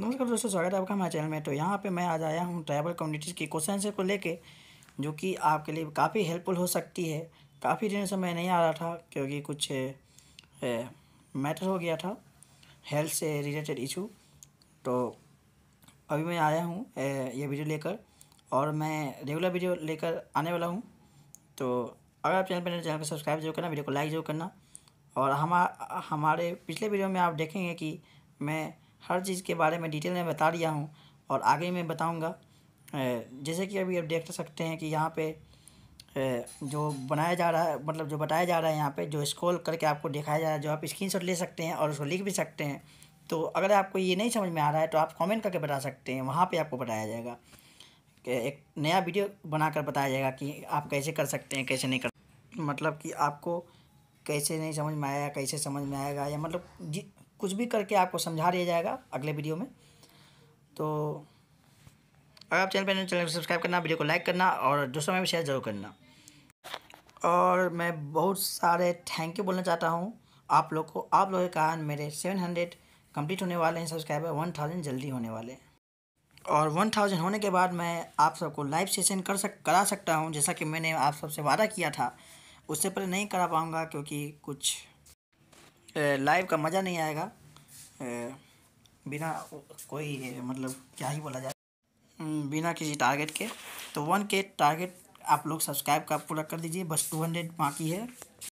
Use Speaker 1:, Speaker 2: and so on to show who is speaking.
Speaker 1: नमस्कार दोस्तों स्वागत है आपका हमारे चैनल में तो यहाँ पे मैं आज आया हूँ ट्राइबल कम्युनिटीज़ के क्वेश्चन को लेके जो कि आपके लिए काफ़ी हेल्पफुल हो सकती है काफ़ी दिनों से मैं नहीं आ रहा था क्योंकि कुछ मैटर हो गया था हेल्थ से रिलेटेड इशू तो अभी मैं आया हूँ ये वीडियो लेकर और मैं रेगुलर वीडियो लेकर आने वाला हूँ तो अगर आप चैनल पर चैनल को सब्सक्राइब जरूर करना वीडियो को लाइक जरूर करना और हमा हमारे पिछले वीडियो में आप देखेंगे कि मैं हर चीज़ के बारे में डिटेल में बता दिया हूँ और आगे मैं बताऊँगा जैसे कि अभी आप देख तो सकते हैं कि यहाँ पे जो बनाया जा रहा है मतलब जो बताया जा रहा है यहाँ पे जो स्क्रॉल करके आपको दिखाया जा रहा है जो आप स्क्रीन ले सकते हैं और उसको लिख भी सकते हैं तो अगर आपको ये नहीं समझ में आ रहा है तो आप कॉमेंट करके बता सकते हैं वहाँ पर आपको बताया जाएगा एक नया वीडियो बनाकर बताया जाएगा कि आप कैसे कर सकते हैं कैसे नहीं कर मतलब कि आपको कैसे नहीं समझ में आया कैसे समझ में आएगा या मतलब कुछ भी करके आपको समझा दिया जाएगा अगले वीडियो में तो अगर आप चैनल पर चैनल को सब्सक्राइब करना वीडियो को लाइक करना और दूसरों में भी शेयर ज़रूर करना और मैं बहुत सारे थैंक यू बोलना चाहता हूँ आप लोग को आप लोगों के कारण मेरे सेवन हंड्रेड कम्प्लीट होने वाले हैं सब्सक्राइबर वन थाउजेंड जल्दी होने वाले हैं और वन थाउजेंड होने के बाद मैं आप सबको लाइव सेशन कर सक करा सकता हूँ जैसा कि मैंने आप सबसे वादा किया था उससे पहले नहीं करा पाऊँगा क्योंकि कुछ लाइव का मज़ा नहीं आएगा बिना कोई मतलब क्या ही बोला जाए बिना किसी टारगेट के तो वन के टारगेट आप लोग सब्सक्राइब का पूरा कर दीजिए बस टू हंड्रेड बाकी है